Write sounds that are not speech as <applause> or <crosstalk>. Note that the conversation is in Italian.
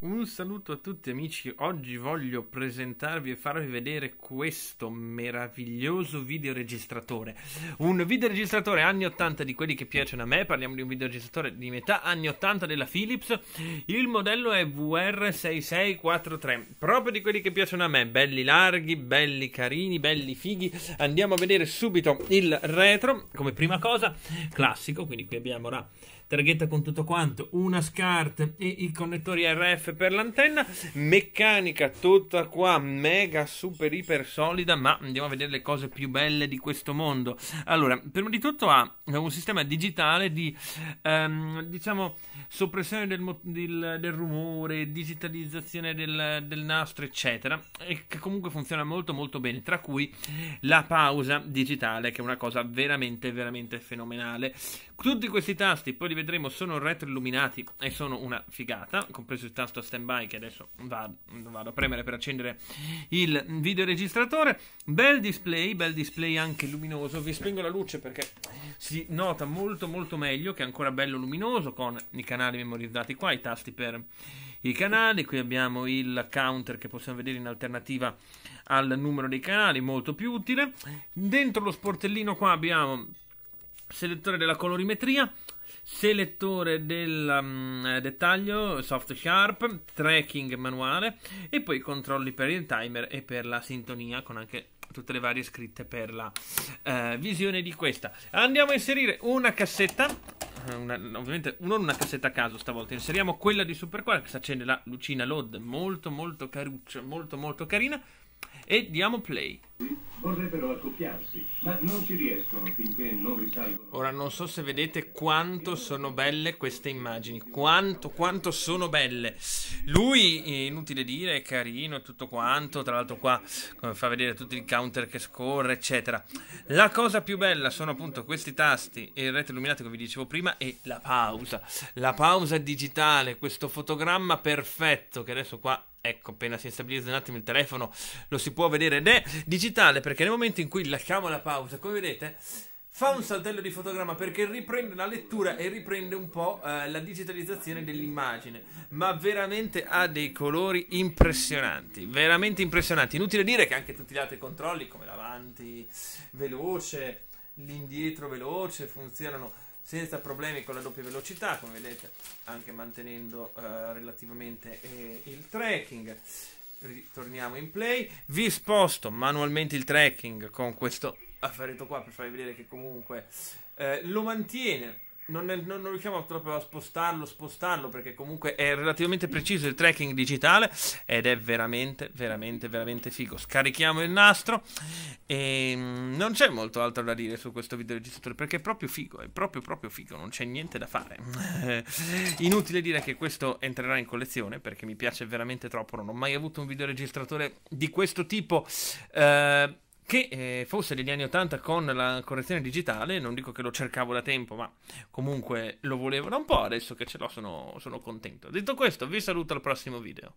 Un saluto a tutti amici, oggi voglio presentarvi e farvi vedere questo meraviglioso videoregistratore. Un videoregistratore anni 80 di quelli che piacciono a me, parliamo di un videoregistratore di metà anni 80 della Philips. Il modello è VR6643, proprio di quelli che piacciono a me, belli larghi, belli carini, belli fighi. Andiamo a vedere subito il retro, come prima cosa, classico, quindi qui abbiamo la targhetta con tutto quanto, una SCART e i connettori RF per l'antenna, meccanica tutta qua, mega super iper solida, ma andiamo a vedere le cose più belle di questo mondo. Allora, prima di tutto ha un sistema digitale di, ehm, diciamo, soppressione del, del, del, rumore, digitalizzazione del, del nastro, eccetera, e che comunque funziona molto molto bene, tra cui la pausa digitale, che è una cosa veramente veramente fenomenale. Tutti questi tasti, poi li vedremo, sono retroilluminati e sono una figata, compreso il tasto fatto stand by che adesso vado, vado a premere per accendere il videoregistratore. Bel display, bel display anche luminoso. Vi spengo la luce perché si nota molto molto meglio che è ancora bello luminoso con i canali memorizzati qua, i tasti per i canali. Qui abbiamo il counter che possiamo vedere in alternativa al numero dei canali, molto più utile. Dentro lo sportellino qua abbiamo selettore della colorimetria selettore del um, dettaglio soft sharp, tracking manuale e poi controlli per il timer e per la sintonia con anche tutte le varie scritte per la uh, visione di questa. Andiamo a inserire una cassetta eh, una, ovviamente non una cassetta a caso stavolta, inseriamo quella di Superquark, si accende la lucina LOD, molto molto caruccia, molto molto carina, e diamo play. Vorrebbero accoppiarsi, ma non ci riescono finché non risalgono. Ora non so se vedete quanto sono belle queste immagini, quanto, quanto sono belle. Lui, inutile dire, è carino e tutto quanto, tra l'altro qua fa vedere tutto il counter che scorre, eccetera. La cosa più bella sono appunto questi tasti e il rete illuminato che vi dicevo prima e la pausa. La pausa digitale, questo fotogramma perfetto che adesso qua Ecco, appena si stabilizza un attimo il telefono lo si può vedere ed è digitale digitale perché nel momento in cui lasciamo la pausa, come vedete, fa un saltello di fotogramma perché riprende la lettura e riprende un po' eh, la digitalizzazione dell'immagine, ma veramente ha dei colori impressionanti, veramente impressionanti. Inutile dire che anche tutti gli altri controlli come l'avanti veloce, l'indietro veloce funzionano senza problemi con la doppia velocità, come vedete, anche mantenendo eh, relativamente eh, il tracking ritorniamo in play. Vi sposto manualmente il tracking con questo affaretto qua per farvi vedere che comunque eh, lo mantiene non, è, non, non, riusciamo proprio a spostarlo, spostarlo, perché comunque è relativamente preciso il tracking digitale ed è veramente, veramente, veramente figo. Scarichiamo il nastro e mm, non c'è molto altro da dire su questo videoregistratore perché è proprio figo, è proprio, proprio figo, non c'è niente da fare. <laughs> Inutile dire che questo entrerà in collezione perché mi piace veramente troppo, non ho mai avuto un videoregistratore di questo tipo. Eh, che eh, fosse degli anni 80 con la correzione digitale, non dico che lo cercavo da tempo, ma comunque lo volevo da un po', adesso che ce l'ho sono, sono contento. Detto questo, vi saluto al prossimo video.